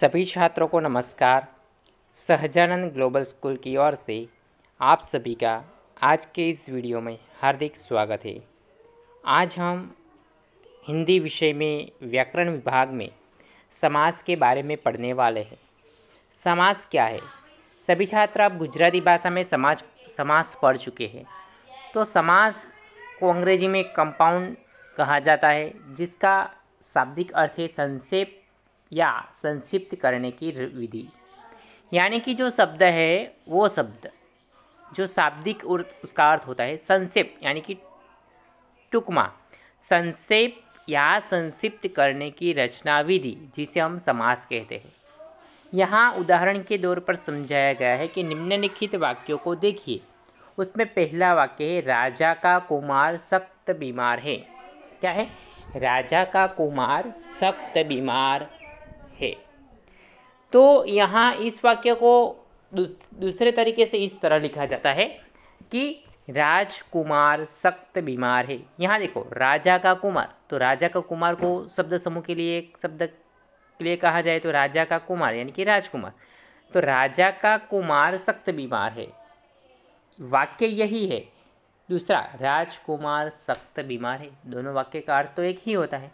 सभी छात्रों को नमस्कार सहजानंद ग्लोबल स्कूल की ओर से आप सभी का आज के इस वीडियो में हार्दिक स्वागत है आज हम हिंदी विषय में व्याकरण विभाग में समाज के बारे में पढ़ने वाले हैं समाज क्या है सभी छात्र आप गुजराती भाषा में समाज समाज पढ़ चुके हैं तो समाज को अंग्रेजी में कंपाउंड कहा जाता है जिसका शाब्दिक अर्थ है संक्षेप या संक्षिप्त करने की विधि यानी कि जो शब्द है वो शब्द जो शाब्दिक उसका अर्थ होता है संक्षिप्त यानी कि टुकमा संक्षेप या संक्षिप्त करने की रचना विधि जिसे हम समास कहते हैं यहाँ उदाहरण के तौर पर समझाया गया है कि निम्नलिखित वाक्यों को देखिए उसमें पहला वाक्य है राजा का कुमार सख्त बीमार है क्या है राजा का कुमार सख्त बीमार है तो यहाँ इस वाक्य को दूस, दूसरे तरीके से इस तरह लिखा जाता है कि राजकुमार सख्त बीमार है यहाँ देखो राजा का कुमार तो राजा का कुमार को शब्द समूह के लिए एक शब्द के लिए कहा जाए तो राजा का कुमार यानी कि राजकुमार तो राजा का कुमार सख्त बीमार है वाक्य यही है दूसरा राजकुमार सख्त बीमार है दोनों वाक्य का अर्थ तो एक ही होता है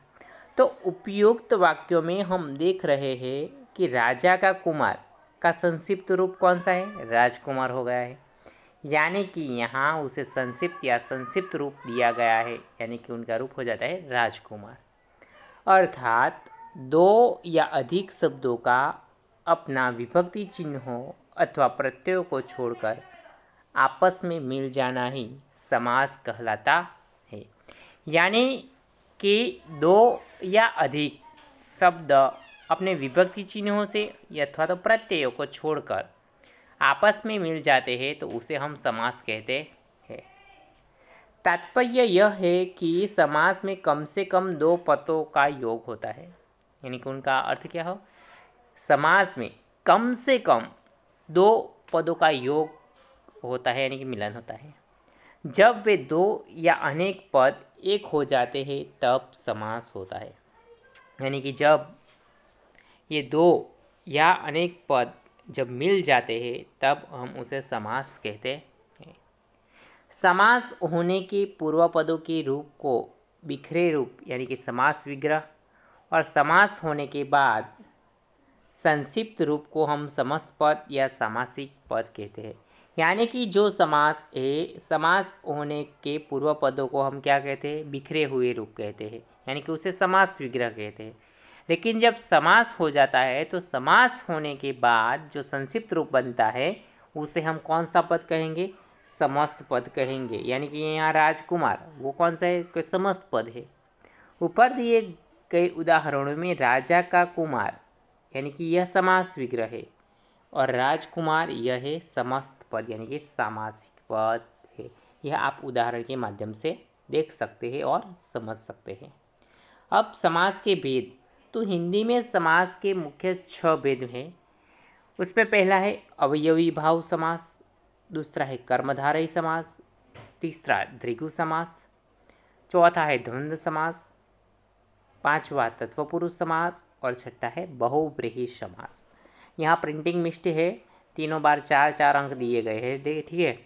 तो उपयुक्त वाक्यों में हम देख रहे हैं कि राजा का कुमार का संक्षिप्त रूप कौन सा है राजकुमार हो गया है यानी कि यहाँ उसे संक्षिप्त या संक्षिप्त रूप दिया गया है यानी कि उनका रूप हो जाता है राजकुमार अर्थात दो या अधिक शब्दों का अपना विभक्ति चिन्हों अथवा प्रत्ययों को छोड़कर आपस में मिल जाना ही समास कहलाता है यानी कि दो या अधिक शब्द अपने विभक्ति चिन्हों से अथवा तो प्रत्ययों को छोड़कर आपस में मिल जाते हैं तो उसे हम समास कहते हैं तात्पर्य यह है कि समास में कम से कम दो पदों का योग होता है यानी कि उनका अर्थ क्या हो समास में कम से कम दो पदों का योग होता है यानी कि मिलन होता है जब वे दो या अनेक पद एक हो जाते हैं तब समास होता है यानी कि जब ये दो या अनेक पद जब मिल जाते हैं तब हम उसे समास कहते हैं समास होने के पूर्व पदों के रूप को बिखरे रूप यानी कि समास विग्रह और समास होने के बाद संक्षिप्त रूप को हम समस्त पद या सामासिक पद कहते हैं यानी कि जो समास है समास होने के पूर्व पदों को हम क्या कहते हैं बिखरे हुए रूप कहते हैं यानी कि उसे समास विग्रह कहते हैं लेकिन जब समास हो जाता है तो समास होने के बाद जो संक्षिप्त रूप बनता है उसे हम कौन सा पद कहेंगे समस्त पद कहेंगे यानी कि यहाँ राजकुमार वो कौन सा है समस्त पद है ऊपर दिए गए उदाहरणों में राजा का कुमार यानी कि यह समास विग्रह है और राजकुमार यह है समस्त पद यानी कि सामासिक पद है यह आप उदाहरण के माध्यम से देख सकते हैं और समझ सकते हैं अब समास के भेद तो हिंदी में समास के मुख्य छह भेद हैं उसमें पहला है अवयवी भाव समास दूसरा है कर्मधारय समास तीसरा द्रिगु समास चौथा है ध्वंद समास पांचवा तत्वपुरुष समास और छठा है बहुव्रीही समास यहाँ प्रिंटिंग मिस्ट है तीनों बार चार चार अंक दिए गए हैं ठीक है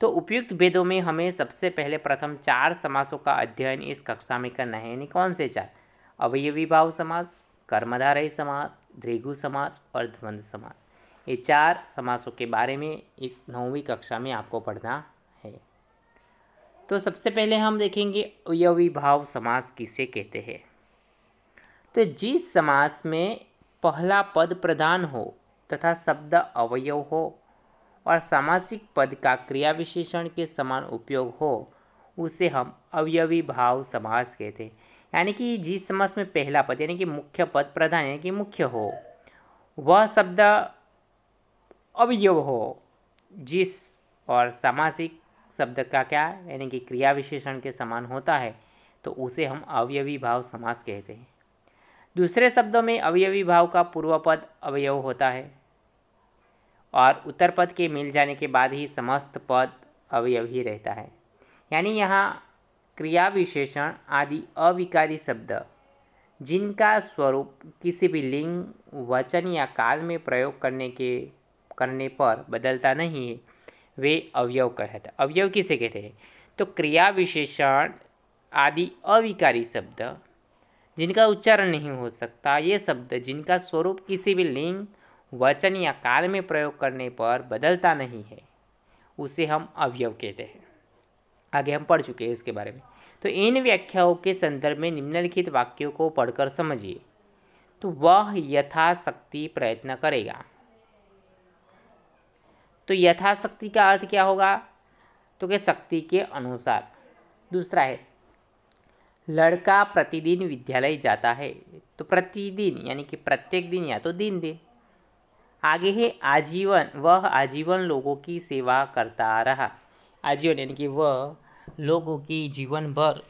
तो उपयुक्त वेदों में हमें सबसे पहले प्रथम चार समासों का अध्ययन इस कक्षा में करना है यानी कौन से चार अवयवी भाव समास कर्मधारय समास दृघु समास और ध्वंद समास ये चार समासों के बारे में इस नौवीं कक्षा में आपको पढ़ना है तो सबसे पहले हम देखेंगे अवयवी भाव समास किसे कहते हैं तो जिस समास में पहला पद प्रधान हो तथा शब्द अवयव हो और सामासिक पद का क्रिया विशेषण के समान उपयोग हो उसे हम अवयवी भाव समास कहते हैं यानी कि जिस समास में पहला पद यानी कि मुख्य पद प्रधान यानी कि मुख्य हो वह शब्द अवयव हो जिस और सामासिक शब्द का क्या यानी कि क्रिया विशेषण के समान होता है तो उसे हम अवयवी भाव समास कहते हैं दूसरे शब्दों में अवयवी भाव का पूर्व पद अवयव होता है और उत्तर पद के मिल जाने के बाद ही समस्त पद अवयव ही रहता है यानी यहाँ क्रिया विशेषण आदि अविकारी शब्द जिनका स्वरूप किसी भी लिंग वचन या काल में प्रयोग करने के करने पर बदलता नहीं है वे अवयव कहते अवयव किसे कहते हैं तो क्रिया विशेषण आदि अविकारी शब्द जिनका उच्चारण नहीं हो सकता ये शब्द जिनका स्वरूप किसी भी लिंग वचन या काल में प्रयोग करने पर बदलता नहीं है उसे हम अवयव कहते हैं आगे हम पढ़ चुके हैं इसके बारे में तो इन व्याख्याओं के संदर्भ में निम्नलिखित वाक्यों को पढ़कर समझिए तो वह यथाशक्ति प्रयत्न करेगा तो यथाशक्ति का अर्थ क्या होगा तो के शक्ति के अनुसार दूसरा है लड़का प्रतिदिन विद्यालय जाता है तो प्रतिदिन यानी कि प्रत्येक दिन या तो दिन दिन आगे है आजीवन वह आजीवन लोगों की सेवा करता रहा आजीवन यानी कि वह लोगों की जीवन भर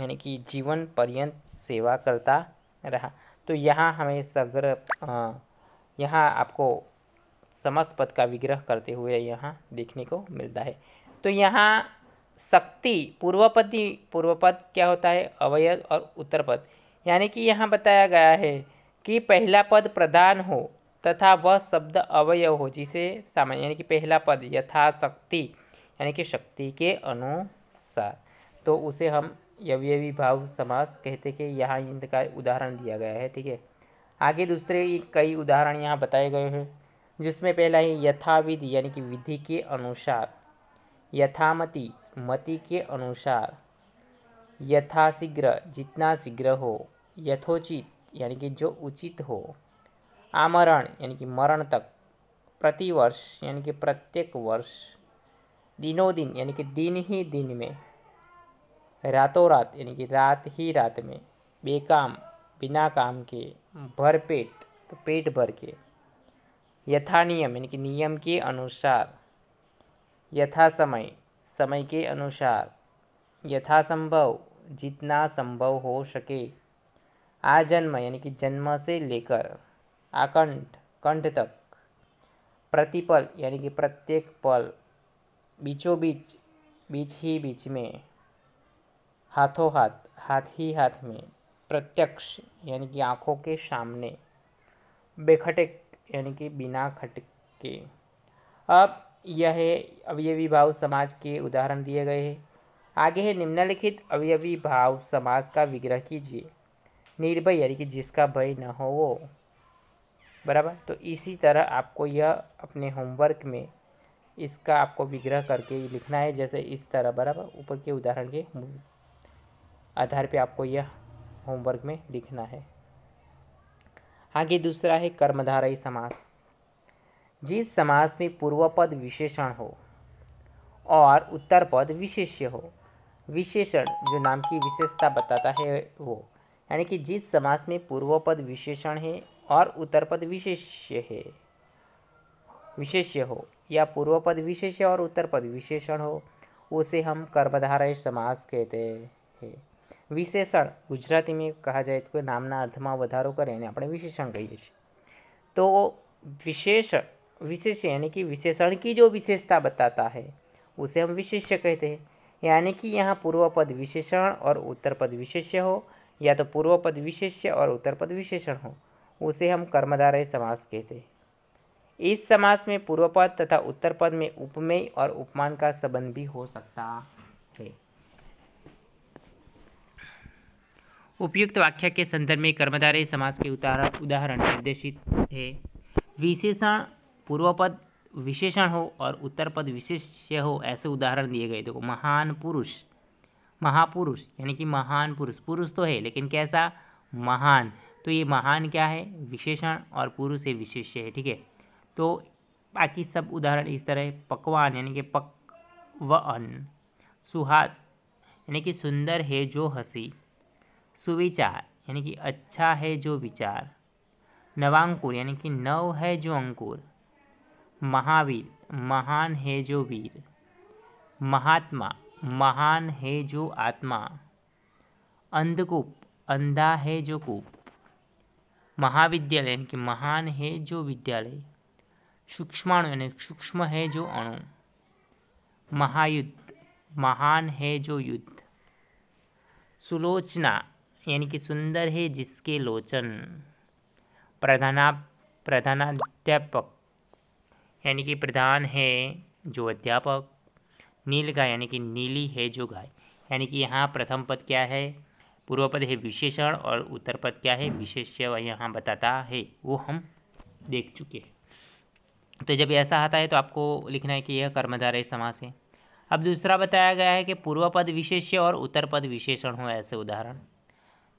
यानी कि जीवन पर्यंत सेवा करता रहा तो यहाँ हमें सग्र यहाँ आपको समस्त पद का विग्रह करते हुए यहाँ देखने को मिलता है तो यहाँ शक्ति पूर्वपति पूर्वपद क्या होता है अवयव और उत्तरपद यानी कि यहाँ बताया गया है कि पहला पद प्रधान हो तथा वह शब्द अवयव हो जिसे सामान्य यानी कि पहला पद यथाशक्ति यानी कि शक्ति के अनुसार तो उसे हम यवयवी भाव समास कहते कि यहाँ इनका उदाहरण दिया गया है ठीक है आगे दूसरे कई उदाहरण यहाँ बताए गए हैं जिसमें पहला है यथाविधि यानी कि विधि के अनुसार यथामति मति के अनुसार यथाशीघ्र जितना शीघ्र हो यथोचित यानी कि जो उचित हो आमरण यानी कि मरण तक प्रतिवर्ष यानी कि प्रत्येक वर्ष दिनों दिन यानी कि दिन ही दिन में रातों रात यानी कि रात ही रात में बेकाम बिना काम के भरपेट तो पेट भर के यथा नियम यानी कि नियम के अनुसार यथा समय समय के अनुसार संभव जितना संभव हो सके आ जन्म यानी कि जन्म से लेकर आकंठ कंठ तक प्रतिपल यानी कि प्रत्येक पल बीचों बीच बीच ही बीच में हाथों हाथ हाथ ही हाथ में प्रत्यक्ष यानी कि आँखों के सामने बेखटक यानी कि बिना खटके अब यह अवयवी भाव समाज के उदाहरण दिए गए हैं आगे है निम्नलिखित अवयवी भाव समाज का विग्रह कीजिए निर्भय यानी कि जिसका भय न हो वो बराबर तो इसी तरह आपको यह अपने होमवर्क में इसका आपको विग्रह करके लिखना है जैसे इस तरह बराबर ऊपर के उदाहरण के आधार पे आपको यह होमवर्क में लिखना है आगे दूसरा है कर्मधारय समास जिस समास में पूर्व पद विशेषण हो और उत्तर पद विशेष्य हो विशेषण जो नाम की विशेषता बताता है वो यानी कि जिस समास में पूर्व पद विशेषण है और उत्तर पद विशेष्य है विशेष्य हो या पूर्व पद विशेष्य और उत्तर पद विशेषण हो उसे हम कर्मधारय समास कहते हैं विशेषण गुजराती में कहा जाए तो नामना अर्थ में એને करें अपने विशेषण कही तो विशेषण विशेष यानी कि विशेषण की जो विशेषता बताता है उसे हम विशेष्य कहते हैं यानी कि यहाँ पूर्व पद विशेषण और उत्तर पद विशेष्य हो या तो पूर्व पद विशेष्य और उत्तर पद विशेषण हो उसे हम कर्मधारय समास कहते हैं इस समास में पूर्व पद तथा उत्तर पद में उपमेय और उपमान का संबंध भी हो सकता है उपयुक्त वाक्य के संदर्भ में कर्मधारय समास के उदाहरण निर्देशित है विशेषण पूर्व पद विशेषण हो और उत्तर पद विशेष्य हो ऐसे उदाहरण दिए गए देखो महान पुरुष महापुरुष यानी कि महान पुरुष पुरुष तो है लेकिन कैसा महान तो ये महान क्या है विशेषण और पुरुष है विशेष्य है ठीक है तो बाकी सब उदाहरण इस तरह पकवान यानी कि पक व अन्न सुहास यानी कि सुंदर है जो हंसी सुविचार यानी कि अच्छा है जो विचार नवांकुर यानी कि नव है जो अंकुर महावीर महान है जो वीर महात्मा महान है जो आत्मा अंधकूप अंधा है जो कूप महाविद्यालय यानी कि महान है जो विद्यालय सूक्ष्माणु यानी सूक्ष्म है जो अणु महायुद्ध महान है जो युद्ध सुलोचना यानी कि सुंदर है जिसके लोचन प्रधाना प्रधानाध्यापक यानी कि प्रधान है जो अध्यापक नील गाय यानी कि नीली है जो गाय यानी कि यहाँ प्रथम पद क्या है पूर्व पद है विशेषण और उत्तर पद क्या है विशेष्य यहाँ बताता है वो हम देख चुके हैं तो जब ऐसा आता है तो आपको लिखना है कि यह कर्मधारय समास है अब दूसरा बताया गया है कि पूर्व पद विशेष्य और उत्तर पद विशेषण हो ऐसे उदाहरण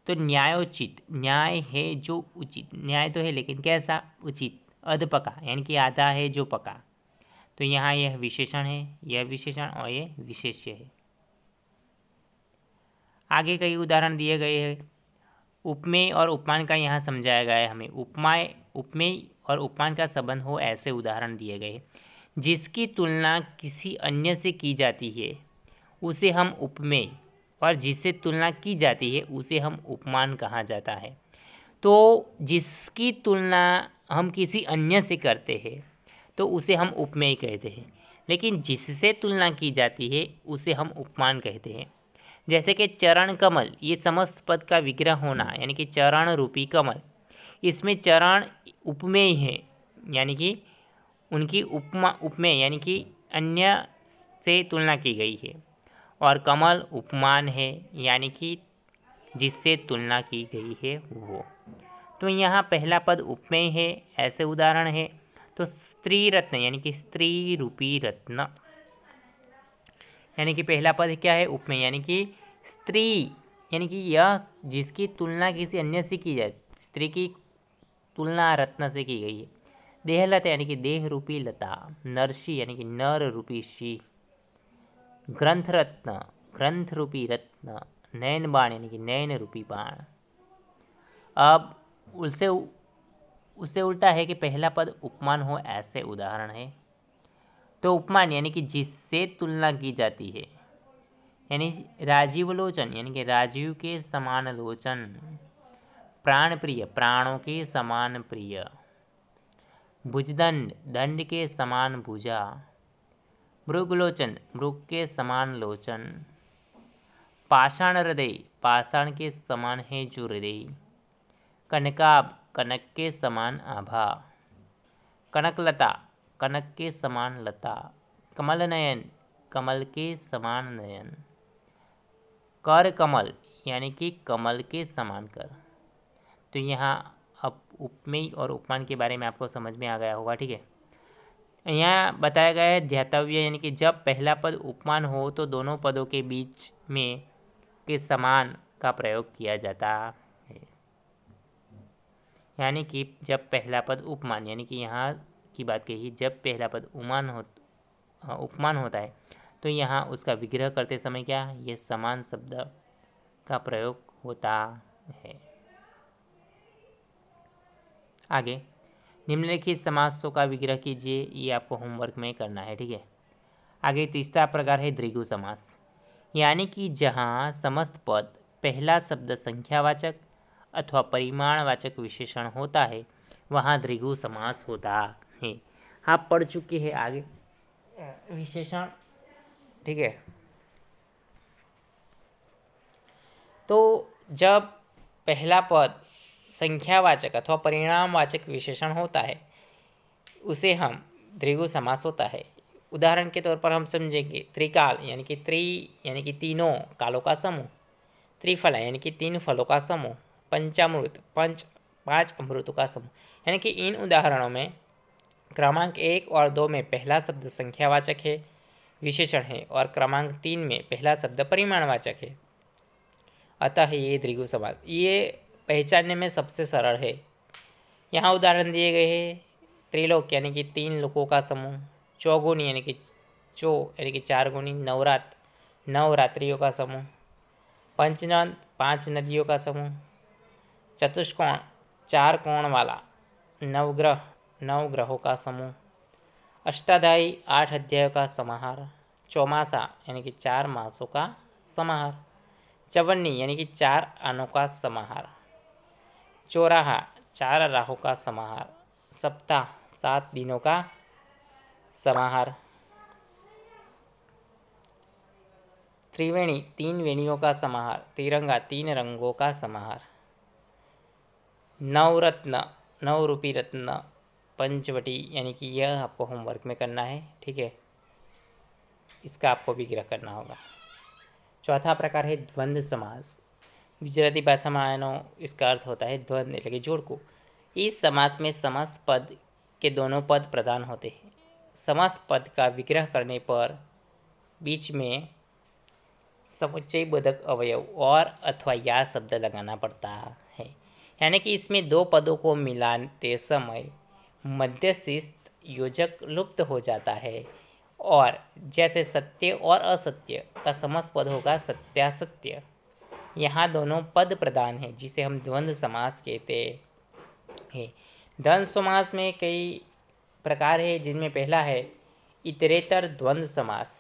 तो न्यायोचित न्याय है जो उचित न्याय तो है लेकिन कैसा उचित अध पका यानी कि आधा है जो पका तो यहाँ यह विशेषण है यह विशेषण और यह विशेष्य है आगे कई उदाहरण दिए गए हैं उपमेय और उपमान का यहाँ समझाया गया है हमें उपमाय उपमेय और उपमान का संबंध हो ऐसे उदाहरण दिए गए जिसकी तुलना किसी अन्य से की जाती है उसे हम उपमेय और जिससे तुलना की जाती है उसे हम उपमान कहा जाता है तो जिसकी तुलना हम किसी अन्य से करते हैं तो उसे हम उपमेय कहते हैं लेकिन जिससे तुलना की जाती है उसे हम उपमान कहते हैं जैसे कि चरण कमल ये समस्त पद का विग्रह होना यानी कि चरण रूपी कमल इसमें चरण उपमेय है यानी कि उनकी उपमा उपमेय यानी कि अन्य से तुलना की गई है और कमल उपमान है यानी कि जिससे तुलना की गई है वो तो यहाँ पहला पद उपमेय है ऐसे उदाहरण है तो स्त्री रत्न यानी कि स्त्री रूपी रत्न यानी कि पहला पद क्या है उपमेय यानी कि स्त्री यानी कि यह जिसकी तुलना किसी अन्य से की जाए स्त्री की तुलना रत्न से की गई है देहलता यानी कि देह रूपी लता नरसी यानी कि नर रूपी शी ग्रंथ रत्न ग्रंथ रूपी रत्न नयन बाण यानी कि नयन रूपी बाण अब उससे उससे उल्टा है कि पहला पद उपमान हो ऐसे उदाहरण है तो उपमान यानी कि जिससे तुलना की जाती है यानी राजीव लोचन यानी कि राजीव के समान लोचन प्राण प्रिय प्राणों के समान प्रिय भुजदंड दंड के समान भुजा मृगलोचन मृग के समान लोचन पाषाण हृदय पाषाण के समान है जो हृदय कनकाब कनक के समान आभा कनकलता कनक के समान लता कमल नयन कमल के समान नयन कर कमल यानी कि कमल के समान कर तो यहाँ अब उपमेय और उपमान के बारे में आपको समझ में आ गया होगा ठीक है यहाँ बताया गया है ध्यातव्य यानी कि जब पहला पद उपमान हो तो दोनों पदों के बीच में के समान का प्रयोग किया जाता यानी कि जब पहला पद उपमान यानी कि यहाँ की बात कही जब पहला पद उमान हो हाँ, उपमान होता है तो यहाँ उसका विग्रह करते समय क्या ये समान शब्द का प्रयोग होता है आगे निम्नलिखित समासों का विग्रह कीजिए ये आपको होमवर्क में करना है ठीक है आगे तीसरा प्रकार है द्रिगु समास यानी कि जहाँ समस्त पद पहला शब्द संख्यावाचक अथवा परिमाणवाचक विशेषण होता है वहाँ दृगु समास होता है आप पढ़ चुके हैं आगे विशेषण ठीक है तो जब पहला पद संख्यावाचक अथवा परिणामवाचक विशेषण होता है उसे हम दृगु समास होता है उदाहरण के तौर पर हम समझेंगे त्रिकाल यानी कि त्रि यानी कि तीनों कालों का समूह त्रिफला यानी कि तीन फलों का समूह पंचामृत पंच पांच अमृतों का समूह यानी कि इन उदाहरणों में क्रमांक एक और दो में पहला शब्द संख्यावाचक है विशेषण है और क्रमांक तीन में पहला शब्द परिमाणवाचक है अतः ये द्रिगु समाज ये पहचानने में सबसे सरल है यहाँ उदाहरण दिए गए हैं त्रिलोक यानी कि तीन लोकों का समूह चौगुनी यानी कि चो यानी कि चार गुणी नवरात्र नवरात्रियों का समूह पंचनंद पांच नदियों का समूह चतुष्कोण चार कोण वाला नवग्रह नौ ग्रहों का समूह अष्टाध्यायी आठ अध्यायों का समाहार चौमासा यानी कि चार मासों का समाहार चवन्नी यानी कि चार अनों का समाहार चौराहा चार राहों का समाहार सप्ताह सात दिनों का समाहार त्रिवेणी तीन वेणियों का समाहार तिरंगा तीन रंगों का समाहार नवरत्न नवरूपी रत्न पंचवटी यानी कि यह आपको होमवर्क में करना है ठीक है इसका आपको विग्रह करना होगा चौथा प्रकार है द्वंद्व समास गुजराती भाषा में आनो इसका अर्थ होता है द्वंद એટલે जोड़ को इस समास में समस्त पद के दोनों पद प्रदान होते हैं समस्त पद का विग्रह करने पर बीच में समुच्चय बोधक अवयव और अथवा या शब्द लगाना पड़ता है यानी कि इसमें दो पदों को मिलाते समय मध्य योजक लुप्त हो जाता है और जैसे सत्य और असत्य का समस्त पद होगा सत्यासत्य यहाँ दोनों पद प्रदान है जिसे हम द्वंद्व समास कहते हैं द्वंद समास में कई प्रकार है जिनमें पहला है इतरेतर द्वंद्व समास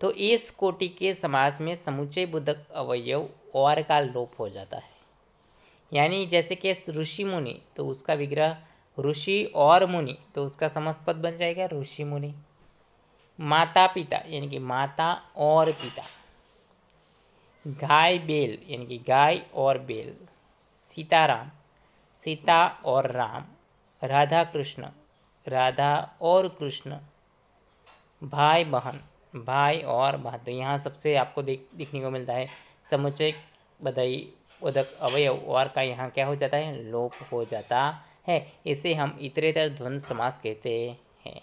तो इस कोटि के समास में समुचे बुद्धक अवयव और का लोप हो जाता है यानी जैसे कि ऋषि मुनि तो उसका विग्रह ऋषि और मुनि तो उसका समस्त पद बन जाएगा ऋषि मुनि माता पिता यानी कि माता और पिता गाय बेल यानी कि गाय और बेल सीताराम सीता और राम राधा कृष्ण राधा और कृष्ण भाई बहन भाई और बहन तो यहाँ सबसे आपको देख देखने को मिलता है समुचय बधाई उदक अवयव और का यहाँ क्या हो जाता है लोप हो जाता है इसे हम इतरेतर ध्वनि समास कहते हैं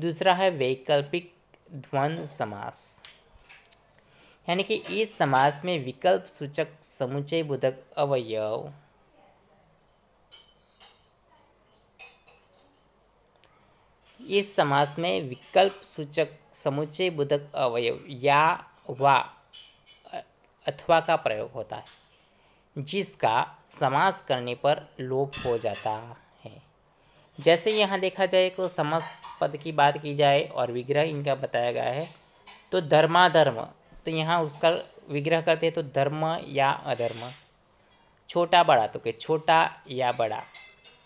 दूसरा है वैकल्पिक ध्वनि समास यानी कि इस समास में विकल्प सूचक समुचय बोधक अवयव इस समास में विकल्प सूचक समुचय बोधक अवयव या वा अथवा का प्रयोग होता है जिसका समास करने पर लोप हो जाता है जैसे यहाँ देखा जाए तो समास पद की बात की जाए और विग्रह इनका बताया गया है तो धर्माधर्म तो यहाँ उसका विग्रह करते हैं तो धर्म या अधर्म छोटा बड़ा तो के छोटा या बड़ा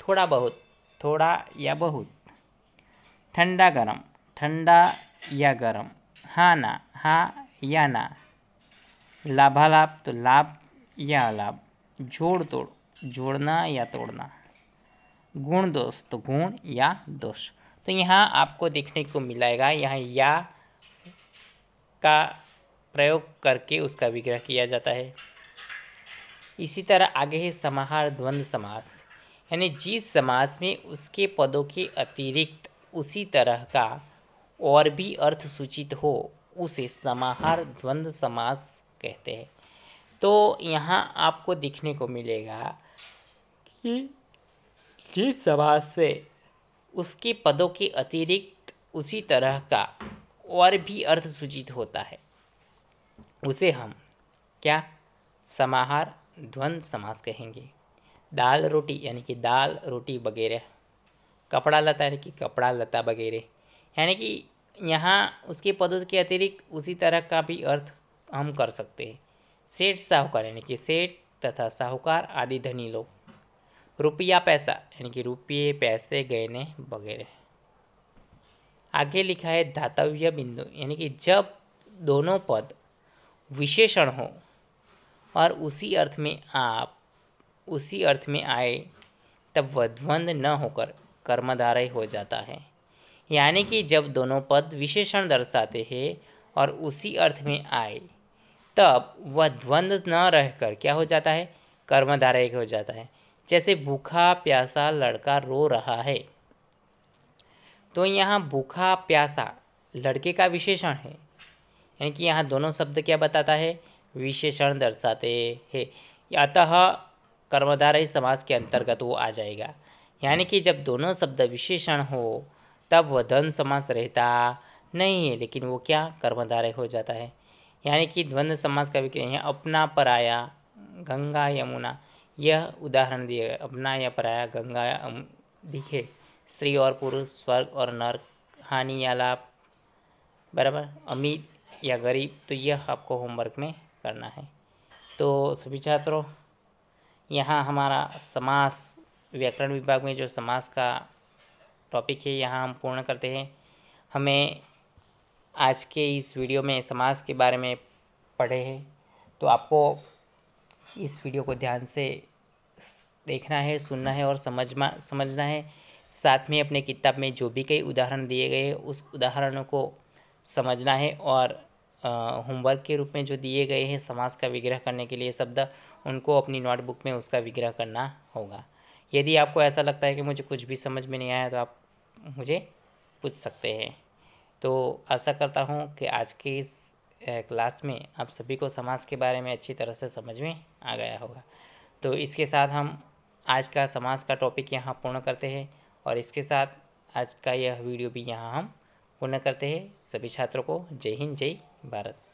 थोड़ा बहुत थोड़ा या बहुत ठंडा गरम ठंडा या गरम हाँ ना हाँ या ना लाभालाभ तो लाभ या लाभ जोड़ तोड़ जोड़ना या तोड़ना गुण दोष तो गुण या दोष तो यहाँ आपको देखने को मिलाएगा यहाँ या का प्रयोग करके उसका विग्रह किया जाता है इसी तरह आगे है समाहार द्वंद्व समास यानी जिस समास में उसके पदों के अतिरिक्त उसी तरह का और भी अर्थ सूचित हो उसे समाहार द्वंद्व समास कहते हैं तो यहाँ आपको दिखने को मिलेगा कि जिस समाज से उसके पदों के अतिरिक्त उसी तरह का और भी अर्थ सूचित होता है उसे हम क्या समाहार ध्वन समास कहेंगे दाल रोटी यानी कि दाल रोटी वगैरह कपड़ा लता यानी कि कपड़ा लता वगैरह यानी कि यहाँ उसके पदों के अतिरिक्त उसी तरह का भी अर्थ हम कर सकते हैं सेठ साहूकार यानी कि सेठ तथा साहूकार आदि धनी लोग रुपया पैसा यानी कि रुपये पैसे गहने वगैरह आगे लिखा है धातव्य बिंदु यानी कि जब दोनों पद विशेषण हो और उसी अर्थ में आप उसी अर्थ में आए तब वह न होकर कर्मधारय हो जाता है यानी कि जब दोनों पद विशेषण दर्शाते हैं और उसी अर्थ में आए तब वह द्वंद्व न रहकर क्या हो जाता है कर्मधारय हो जाता है जैसे भूखा प्यासा लड़का रो रहा है तो यहाँ भूखा प्यासा लड़के का विशेषण है यानी कि यहाँ दोनों शब्द क्या बताता है विशेषण दर्शाते हैं अतः कर्मधारय समाज के अंतर्गत वो आ जाएगा यानी कि जब दोनों शब्द विशेषण हो तब वह धन समास रहता नहीं है लेकिन वो क्या कर्मधारय हो जाता है यानी कि द्वंद्व समास का विक्रिया है अपना पराया गंगा यमुना यह उदाहरण दिया गया अपना या पराया गंगा या दिखे स्त्री और पुरुष स्वर्ग और नर्क हानि या लाभ बराबर अमीर या गरीब तो यह आपको होमवर्क में करना है तो सभी छात्रों यहाँ हमारा समास व्याकरण विभाग में जो समास का टॉपिक है यहाँ हम पूर्ण करते हैं हमें आज के इस वीडियो में समाज के बारे में पढ़े हैं तो आपको इस वीडियो को ध्यान से देखना है सुनना है और समझमा समझना है साथ में अपने किताब में जो भी कई उदाहरण दिए गए हैं उस उदाहरणों को समझना है और होमवर्क के रूप में जो दिए गए हैं समाज का विग्रह करने के लिए शब्द उनको अपनी नोटबुक में उसका विग्रह करना होगा यदि आपको ऐसा लगता है कि मुझे कुछ भी समझ में नहीं आया तो आप मुझे पूछ सकते हैं तो आशा करता हूँ कि आज के इस क्लास में आप सभी को समाज के बारे में अच्छी तरह से समझ में आ गया होगा तो इसके साथ हम आज का समाज का टॉपिक यहाँ पूर्ण करते हैं और इसके साथ आज का यह वीडियो भी यहाँ हम पूर्ण करते हैं सभी छात्रों को जय हिंद जय भारत